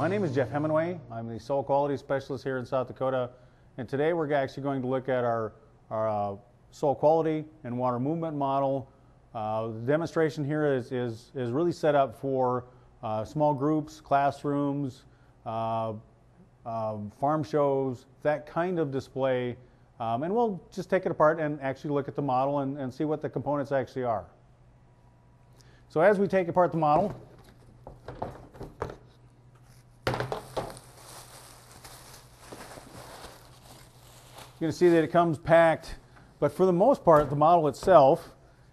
My name is Jeff Hemenway. I'm the soil quality specialist here in South Dakota. And today we're actually going to look at our, our uh, soil quality and water movement model. Uh, the demonstration here is, is, is really set up for uh, small groups, classrooms, uh, um, farm shows, that kind of display. Um, and we'll just take it apart and actually look at the model and, and see what the components actually are. So as we take apart the model, You're going to see that it comes packed, but for the most part, the model itself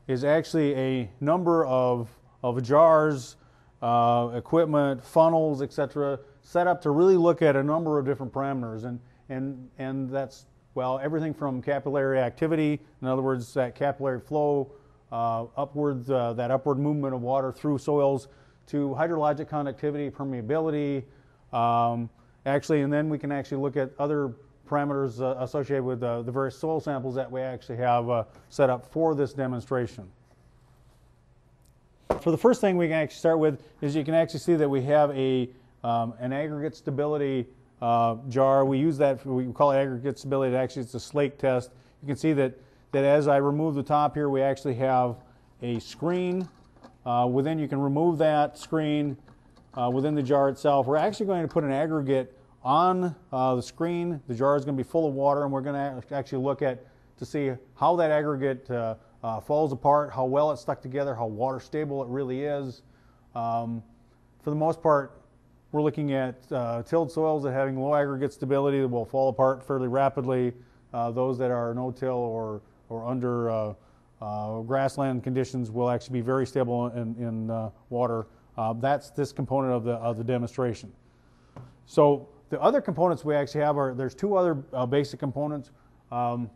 is actually a number of, of jars, uh, equipment, funnels, etc., set up to really look at a number of different parameters. And, and, and that's, well, everything from capillary activity, in other words, that capillary flow, uh, upward, uh, that upward movement of water through soils, to hydrologic conductivity, permeability, um, actually, and then we can actually look at other parameters uh, associated with uh, the various soil samples that we actually have uh, set up for this demonstration. So the first thing we can actually start with is you can actually see that we have a, um, an aggregate stability uh, jar. We use that, for, we call it aggregate stability, actually it's a slate test. You can see that, that as I remove the top here, we actually have a screen. Uh, within you can remove that screen uh, within the jar itself. We're actually going to put an aggregate on uh, the screen, the jar is going to be full of water, and we're going to actually look at to see how that aggregate uh, uh, falls apart, how well it's stuck together, how water stable it really is. Um, for the most part, we're looking at uh, tilled soils that having low aggregate stability that will fall apart fairly rapidly. Uh, those that are no-till or, or under uh, grassland conditions will actually be very stable in, in water. that's this component of the, of the demonstration. So the other components we actually have are there's two other uh, basic components. Um,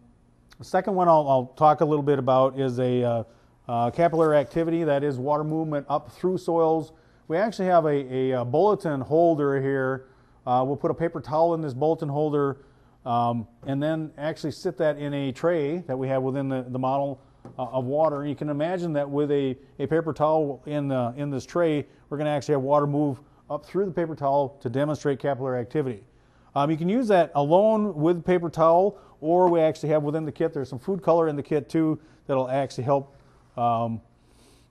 the second one I'll, I'll, talk a little bit about is a uh, uh, capillary activity, that is water movement up through soils. We actually have a, a, a uh, bulletin holder here. Uh, we'll put a paper towel in this bulletin holder um, and then actually sit that in a tray that we have within the, the model uh, of water. And you can imagine that with a, a paper towel in, the, in this tray, we're going to actually have water move up through the paper towel to demonstrate capillary activity. Um, you can use that alone with paper towel, or we actually have within the kit, there's some food color in the kit too that'll actually help um,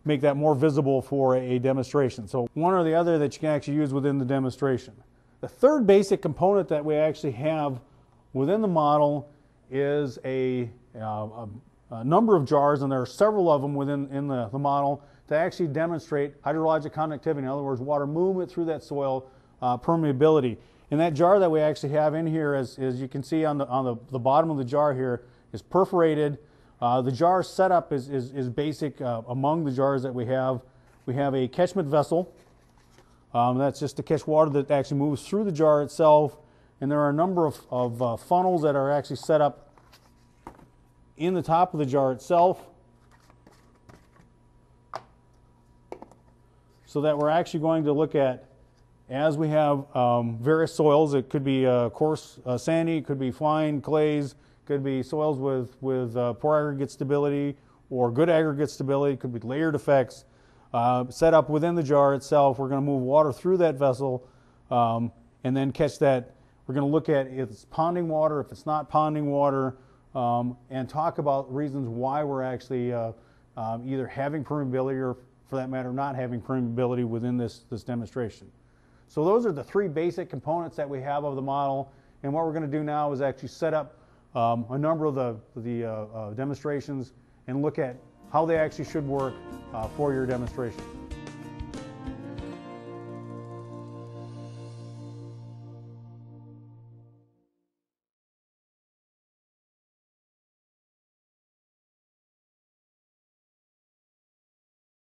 make that more visible for a demonstration. So one or the other that you can actually use within the demonstration. The third basic component that we actually have within the model is a, uh, a, a number of jars, and there are several of them within in the, the model to actually demonstrate hydrologic conductivity, in other words, water movement through that soil uh, permeability. And that jar that we actually have in here, as, as you can see on, the, on the, the bottom of the jar here, is perforated. Uh, the jar setup is, is, is basic uh, among the jars that we have. We have a catchment vessel. Um, that's just to catch water that actually moves through the jar itself. And there are a number of, of uh, funnels that are actually set up in the top of the jar itself. so that we're actually going to look at as we have um, various soils, it could be uh, coarse uh, sandy, it could be fine clays, could be soils with, with uh, poor aggregate stability or good aggregate stability, could be layered effects. Uh, set up within the jar itself, we're going to move water through that vessel um, and then catch that. We're going to look at if it's ponding water, if it's not ponding water, um, and talk about reasons why we're actually uh, um, either having permeability or for that matter, not having permeability within this, this demonstration. So those are the three basic components that we have of the model. And what we're going to do now is actually set up um, a number of the, the uh, uh, demonstrations and look at how they actually should work uh, for your demonstration.